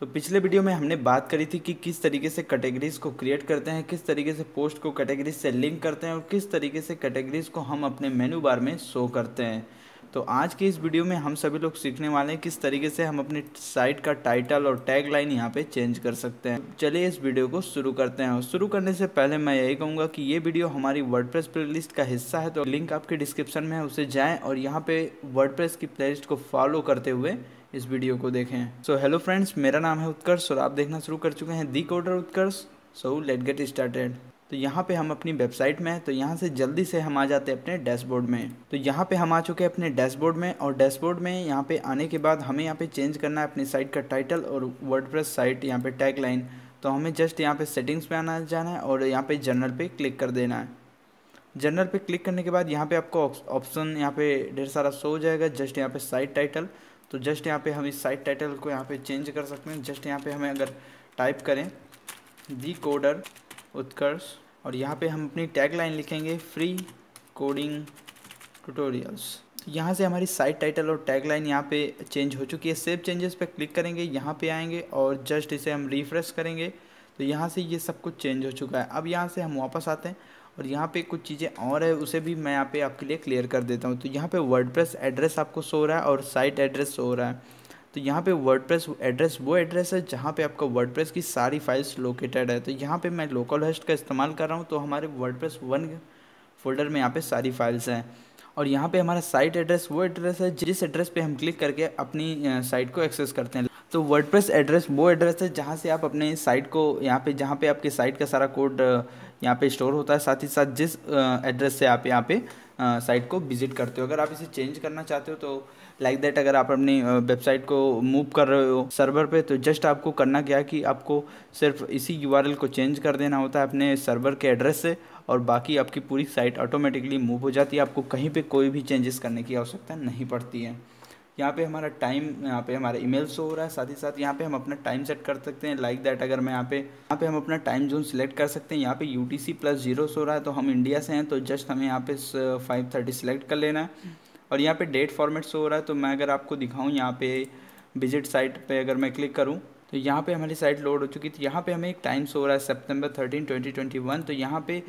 तो पिछले वीडियो में हमने बात करी थी कि किस तरीके से कैटेगरीज़ को क्रिएट करते हैं किस तरीके से पोस्ट को कैटेगरीज से लिंक करते हैं और किस तरीके से कैटेगरीज़ को हम अपने मेनू बार में शो करते हैं तो आज के इस वीडियो में हम सभी लोग सीखने वाले हैं किस तरीके से हम अपनी साइट का टाइटल और टैग लाइन यहाँ पे चेंज कर सकते हैं चलिए इस वीडियो को शुरू करते हैं और शुरू करने से पहले मैं यही कहूँगा कि ये वीडियो हमारी वर्डप्रेस प्लेलिस्ट का हिस्सा है तो लिंक आपके डिस्क्रिप्शन में है उसे जाएँ और यहाँ पे वर्ड की प्ले को फॉलो करते हुए इस वीडियो को देखें सो हेलो फ्रेंड्स मेरा नाम है उत्कर्ष और आप देखना शुरू कर चुके हैं the coder Utkarsh so let get started तो यहाँ पे हम अपनी वेबसाइट में हैं तो यहाँ से जल्दी से हम आ जाते हैं अपने डैशबोर्ड में तो यहाँ पे हम आ चुके हैं अपने डैशबोर्ड में और डैशबोर्ड में यहाँ पे आने के बाद हमें यहाँ पे चेंज करना है अपनी साइट का टाइटल और वर्ड साइट यहाँ पे टैग लाइन तो हमें जस्ट यहाँ पे सेटिंग्स पे आना जाना है और यहाँ पे जनरल पे क्लिक कर देना है जनरल पे क्लिक करने के बाद यहाँ पे आपको ऑप्शन यहाँ पे ढेर सारा शो हो जाएगा जस्ट यहाँ पे साइट टाइटल तो जस्ट यहाँ पे हम इस साइट टाइटल को यहाँ पे चेंज कर सकते हैं जस्ट यहाँ पे हमें अगर टाइप करें दी कोडर उत्कर्ष और यहाँ पे हम अपनी टैग लाइन लिखेंगे फ्री कोडिंग ट्यूटोरियल्स यहाँ से हमारी साइट टाइटल और टैग लाइन यहाँ पे चेंज हो चुकी है सेव चेंजेस पे क्लिक करेंगे यहाँ पे आएंगे और जस्ट इसे हम रिफ्रेश करेंगे तो यहाँ से ये सब कुछ चेंज हो चुका है अब यहाँ से हम वापस आते हैं और यहाँ पे कुछ चीज़ें और है उसे भी मैं यहाँ पे आपके लिए क्लियर कर देता हूँ तो यहाँ पे वर्डप्रेस एड्रेस आपको शो रहा है और साइट एड्रेस सो रहा है तो यहाँ पे वर्डप्रेस एड्रेस वो एड्रेस है जहाँ पे आपका वर्डप्रेस की सारी फाइल्स लोकेटेड है तो यहाँ पे मैं लोकल हस्ट का इस्तेमाल कर रहा हूँ तो हमारे वर्डप्रेस वन फोल्डर में यहाँ पे सारी फाइल्स हैं और यहाँ पे हमारा साइट एड्रेस वो एड्रेस है जिस एड्रेस पे हम क्लिक करके अपनी साइट को एक्सेस करते हैं तो वर्डप्रेस एड्रेस वो एड्रेस है जहाँ से आप अपने साइट को यहाँ पे जहाँ पे आपके साइट का सारा कोड यहाँ पे स्टोर होता है साथ ही साथ जिस एड्रेस से आप यहाँ पे साइट को विजिट करते हो अगर आप इसे चेंज करना चाहते हो तो लाइक like दैट अगर आप अपनी वेबसाइट को मूव कर रहे हो सर्वर पे तो जस्ट आपको करना क्या कि आपको सिर्फ इसी यू को चेंज कर देना होता है अपने सर्वर के एड्रेस से और बाकी आपकी पूरी साइट ऑटोमेटिकली मूव हो जाती है आपको कहीं पे कोई भी चेंजेस करने की आवश्यकता नहीं पड़ती है यहाँ पे हमारा टाइम यहाँ पे हमारा ईमेल शो हो रहा है साथ ही साथ यहाँ पे हम अपना टाइम सेट कर सकते हैं लाइक like दैट अगर मैं यहाँ पे यहाँ पे हम अपना टाइम जोन सिलेक्ट कर सकते हैं यहाँ पे U T C plus zero show रहा है तो हम इंडिया से हैं तो जस्ट हमें यहाँ पे फाइव थर्टी सेलेक्ट कर लेना है और यहाँ पे डेट फॉर्मेट शो हो रहा है तो मैं अगर आपको दिखाऊँ यहाँ पे विजिट साइट पे अगर मैं क्लिक करूँ तो यहाँ पे हमारी साइट लोड हो चुकी थी यहाँ पे हमें एक टाइम शो हो रहा है September thirteen twenty twenty one तो यहाँ पे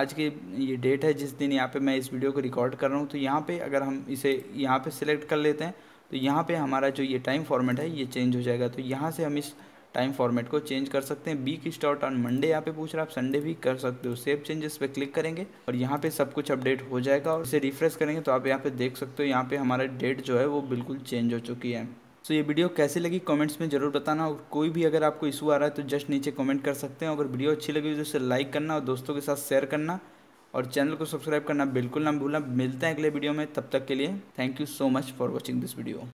आज की ये डेट है जिस दिन यहाँ पे मैं इस वीडियो को रिकॉर्ड कर रहा हूँ तो यहाँ पे अगर हम इसे यहाँ पे सिलेक्ट कर लेते हैं तो यहाँ पे हमारा जो ये टाइम फॉर्मेट है ये चेंज हो जाएगा तो यहाँ से हम इस टाइम फॉर्मेट को चेंज कर सकते हैं बीक स्टार्ट ऑन मंडे यहाँ पे पूछ रहा है आप संडे भी कर सकते हो सेव चेंजेस पे क्लिक करेंगे और यहाँ पे सब कुछ अपडेट हो जाएगा और इसे रिफ्रेश करेंगे तो आप यहाँ पे देख सकते हो यहाँ पे हमारा डेट जो है वो बिल्कुल चेंज हो चुकी है सो so, ये वीडियो कैसी लगी कमेंट्स में जरूर बताना और कोई भी अगर आपको इशू आ रहा है तो जस्ट नीचे कमेंट कर सकते हैं अगर वीडियो अच्छी लगी तो उसे लाइक करना और दोस्तों के साथ शेयर करना और चैनल को सब्सक्राइब करना बिल्कुल ना भूलना मिलते हैं अगले वीडियो में तब तक के लिए thank you so much for watching this video